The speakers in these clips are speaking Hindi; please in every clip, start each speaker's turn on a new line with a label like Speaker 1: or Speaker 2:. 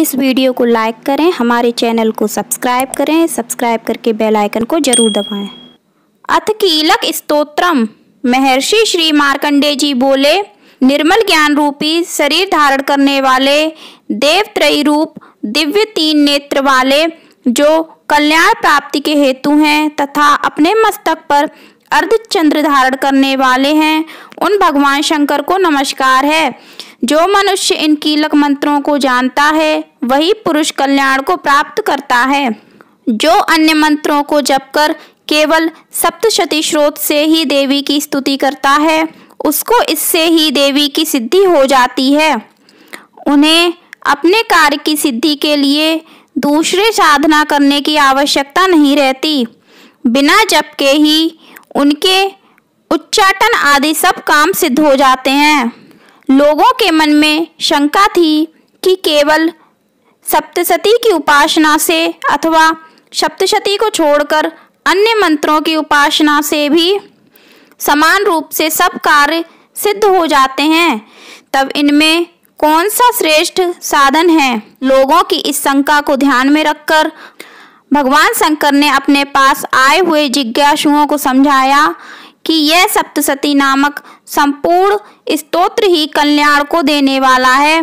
Speaker 1: इस वीडियो को लाइक करें हमारे चैनल को सब्सक्राइब करें सब्सक्राइब करके बेल आइकन को जरूर दबाएं अथ कीलक स्तोत्रम महर्षि श्री मार्कंडे जी बोले निर्मल ज्ञान रूपी शरीर धारण करने वाले देव त्रयी रूप दिव्य तीन नेत्र वाले जो कल्याण प्राप्ति के हेतु हैं तथा अपने मस्तक पर अर्धचंद्र धारण करने वाले हैं उन भगवान शंकर को नमस्कार है जो मनुष्य इन कीलक मंत्रों को जानता है वही पुरुष कल्याण को प्राप्त करता है जो अन्य मंत्रों को जप कर केवल सप्तशती स्रोत से ही देवी की स्तुति करता है उसको इससे ही देवी की सिद्धि हो जाती है उन्हें अपने कार्य की सिद्धि के लिए दूसरे साधना करने की आवश्यकता नहीं रहती बिना जप के ही उनके उच्चाटन आदि सब काम सिद्ध हो जाते हैं लोगों के मन में शंका थी कि केवल सप्तशती की उपासना से अथवा सप्तशती को छोड़कर अन्य मंत्रों की उपासना से भी समान रूप से सब कार्य सिद्ध हो जाते हैं तब इनमें कौन सा श्रेष्ठ साधन है लोगों की इस शंका को ध्यान में रखकर भगवान शंकर ने अपने पास आए हुए जिज्ञासुओं को समझाया कि यह सप्तशती नामक संपूर्ण स्तोत्र ही कल्याण को देने वाला है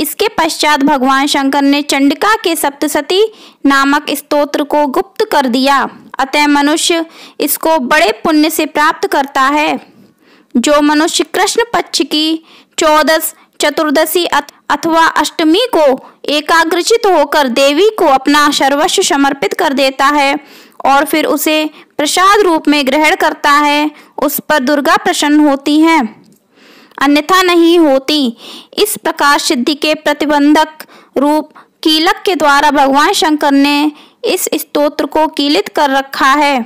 Speaker 1: इसके पश्चात भगवान शंकर ने चंडिका के सप्तशती नामक स्तोत्र को गुप्त कर दिया अतः मनुष्य इसको बड़े पुण्य से प्राप्त करता है जो मनुष्य कृष्ण पक्ष की चौदस चतुर्दशी अथवा अष्टमी को एकाग्रचित होकर देवी को अपना सर्वस्व समर्पित कर देता है और फिर उसे प्रसाद रूप में ग्रहण करता है उस पर दुर्गा प्रसन्न होती हैं अन्यथा नहीं होती इस प्रकार सिद्धि के प्रतिबंधक रूप कीलक के द्वारा भगवान शंकर ने इस स्तोत्र को कीलित कर रखा है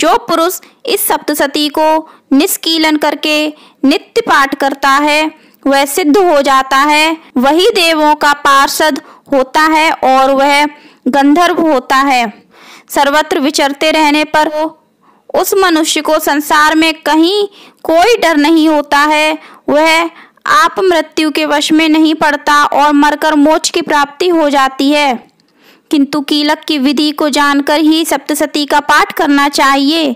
Speaker 1: जो पुरुष इस सप्तशती को निष्कीलन करके नित्य पाठ करता है वह सिद्ध हो जाता है वही देवों का पार्षद होता है और वह गंधर्व होता है सर्वत्र विचरते रहने पर उस मनुष्य को संसार में कहीं कोई डर नहीं होता है वह आप मृत्यु के वश में नहीं पड़ता और मरकर मोच की प्राप्ति हो जाती है किंतु कीलक की विधि को जानकर ही सप्तसती का पाठ करना चाहिए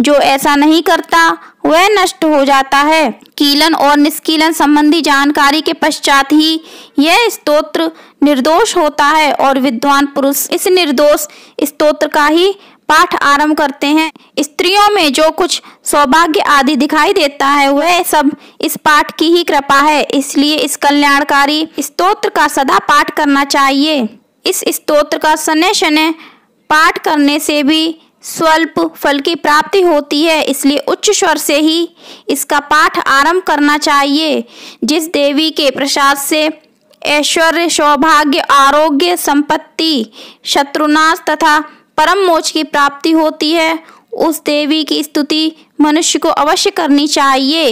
Speaker 1: जो ऐसा नहीं करता वह नष्ट हो जाता है कीलन और निष्कीलन संबंधी जानकारी के पश्चात ही यह स्तोत्र निर्दोष होता है और विद्वान पुरुष इस निर्दोष स्तोत्र का ही पाठ आरंभ करते हैं स्त्रियों में जो कुछ सौभाग्य आदि दिखाई देता है वह सब इस पाठ की ही कृपा है इसलिए इस कल्याणकारी स्तोत्र का सदा पाठ करना चाहिए इस स्तोत्र का शनै शनय पाठ करने से भी स्वल्प फल की प्राप्ति होती है इसलिए उच्च स्वर से ही इसका पाठ आरंभ करना चाहिए जिस देवी के प्रसाद से ऐश्वर्य सौभाग्य आरोग्य संपत्ति शत्रुनाश तथा परम मोक्ष की प्राप्ति होती है उस देवी की स्तुति मनुष्य को अवश्य करनी चाहिए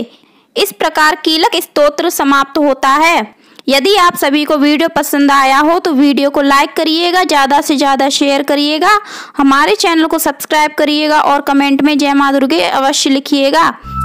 Speaker 1: इस प्रकार कीलक स्तोत्र समाप्त होता है यदि आप सभी को वीडियो पसंद आया हो तो वीडियो को लाइक करिएगा ज़्यादा से ज़्यादा शेयर करिएगा हमारे चैनल को सब्सक्राइब करिएगा और कमेंट में जय माँ दुर्गे अवश्य लिखिएगा